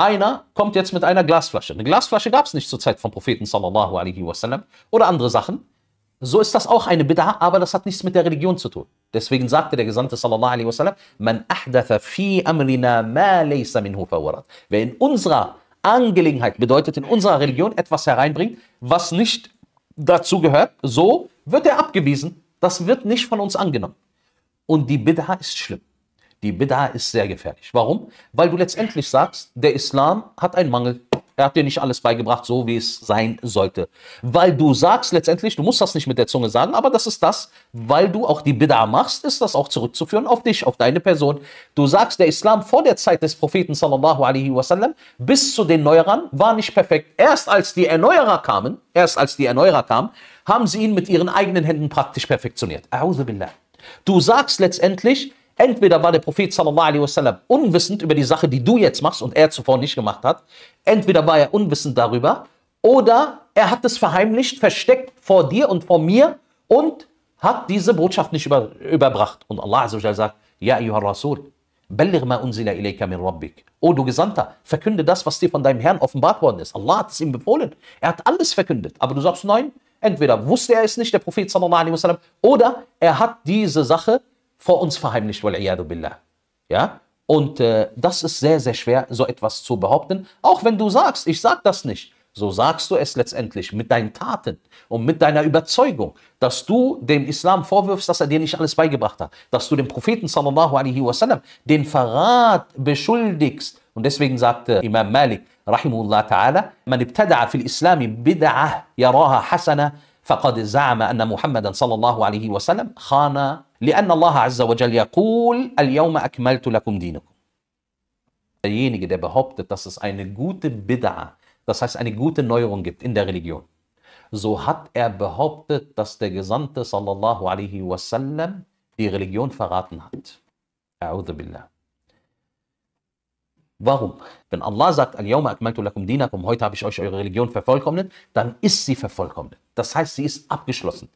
Einer kommt jetzt mit einer Glasflasche. Eine Glasflasche gab es nicht zur Zeit vom Propheten sallallahu alaihi wasallam oder andere Sachen. So ist das auch eine Bid'ah, aber das hat nichts mit der Religion zu tun. Deswegen sagte der Gesandte sallallahu alaihi wasallam, man ahdatha fi amrina ma laysa minhu fawarat. Wer in unserer Angelegenheit, bedeutet in unserer Religion, etwas hereinbringt, was nicht dazu gehört, so wird er abgewiesen. Das wird nicht von uns angenommen. Und die Bid'ah ist schlimm. Die Bid'ah ist sehr gefährlich. Warum? Weil du letztendlich sagst, der Islam hat einen Mangel. Er hat dir nicht alles beigebracht, so wie es sein sollte. Weil du sagst letztendlich, du musst das nicht mit der Zunge sagen, aber das ist das, weil du auch die Bid'ah machst, ist das auch zurückzuführen auf dich, auf deine Person. Du sagst, der Islam vor der Zeit des Propheten sallallahu alaihi wasallam bis zu den Neuerern war nicht perfekt. Erst als die Erneuerer kamen, erst als die Erneuerer kamen, haben sie ihn mit ihren eigenen Händen praktisch perfektioniert. A'udhu billah. Du sagst letztendlich, Entweder war der Prophet sallallahu wasallam unwissend über die Sache, die du jetzt machst und er zuvor nicht gemacht hat. Entweder war er unwissend darüber oder er hat es verheimlicht, versteckt vor dir und vor mir und hat diese Botschaft nicht über, überbracht. Und Allah sagt, Ja, ayyuhar Rasul, belligh ma unzila ilayka min rabbik. O du Gesandter, verkünde das, was dir von deinem Herrn offenbart worden ist. Allah hat es ihm befohlen. Er hat alles verkündet. Aber du sagst, nein, entweder wusste er es nicht, der Prophet sallallahu alaihi wasallam, oder er hat diese Sache verkündet vor uns verheimlicht, wal billah. Ja? Und äh, das ist sehr, sehr schwer, so etwas zu behaupten. Auch wenn du sagst, ich sage das nicht. So sagst du es letztendlich mit deinen Taten und mit deiner Überzeugung, dass du dem Islam vorwirfst, dass er dir nicht alles beigebracht hat, dass du dem Propheten sallallahu alaihi wasallam den Verrat beschuldigst. Und deswegen sagte Imam Malik, rahimullah ta'ala, man ibtada'a fil islami bid'ah yaraha hasana, faqad za'ama anna Muhammadan sallallahu alaihi wasallam khana لأن Allah عز وجل يقول اليوم أكملت لكم دينكم derjenige, der behauptet, dass es eine gute Bid'a, das heißt eine gute Neuerung gibt in der Religion, so hat er behauptet, dass der Gesandte sallallahu alaihi wasallam die Religion verraten hat. A'udhu billah. Warum? Wenn Allah sagt, Al-Yawma akmaltu lakum dinakum, heute habe ich euch eure Religion vervollkommnet, dann ist sie vervollkommnet. Das heißt, sie ist abgeschlossen.